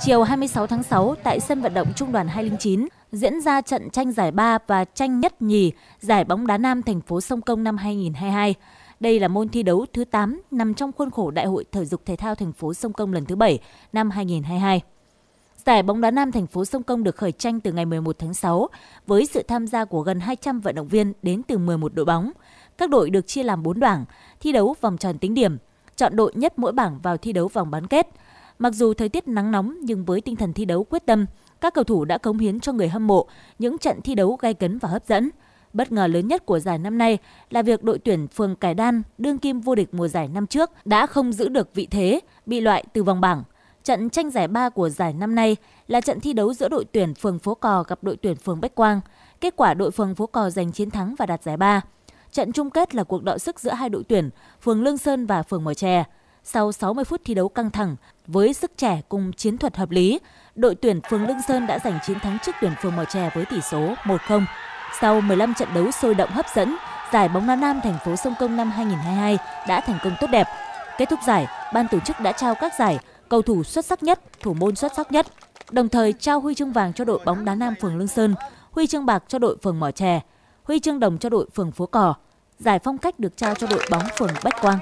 Chiều 26 tháng 6 tại sân vận động Trung đoàn 209 diễn ra trận tranh giải ba và tranh nhất nhì giải bóng đá nam thành phố Sông Công năm 2022. Đây là môn thi đấu thứ 8 nằm trong khuôn khổ Đại hội Thể dục Thể thao thành phố Sông Công lần thứ 7 năm 2022. Giải bóng đá nam thành phố Sông Công được khởi tranh từ ngày 11 tháng 6 với sự tham gia của gần 200 vận động viên đến từ 11 đội bóng. Các đội được chia làm 4 bảng, thi đấu vòng tròn tính điểm, chọn đội nhất mỗi bảng vào thi đấu vòng bán kết. Mặc dù thời tiết nắng nóng nhưng với tinh thần thi đấu quyết tâm, các cầu thủ đã cống hiến cho người hâm mộ những trận thi đấu gay cấn và hấp dẫn. Bất ngờ lớn nhất của giải năm nay là việc đội tuyển phường Cải Đan, đương kim vô địch mùa giải năm trước đã không giữ được vị thế, bị loại từ vòng bảng. Trận tranh giải ba của giải năm nay là trận thi đấu giữa đội tuyển phường Phố Cò gặp đội tuyển phường Bách Quang. Kết quả đội phường Phố Cò giành chiến thắng và đạt giải ba. Trận chung kết là cuộc đọ sức giữa hai đội tuyển, phường Lương Sơn và phường Mò Trè sau 60 phút thi đấu căng thẳng với sức trẻ cùng chiến thuật hợp lý, đội tuyển phường Lương Sơn đã giành chiến thắng trước tuyển phường Mò Chè với tỷ số 1-0. Sau 15 trận đấu sôi động hấp dẫn, giải bóng đá nam thành phố Sông Công năm 2022 đã thành công tốt đẹp. Kết thúc giải, ban tổ chức đã trao các giải cầu thủ xuất sắc nhất, thủ môn xuất sắc nhất, đồng thời trao huy chương vàng cho đội bóng đá nam phường Lương Sơn, huy chương bạc cho đội phường Mò Chè huy chương đồng cho đội phường Phố Cò. Giải phong cách được trao cho đội bóng phường Bách Quang.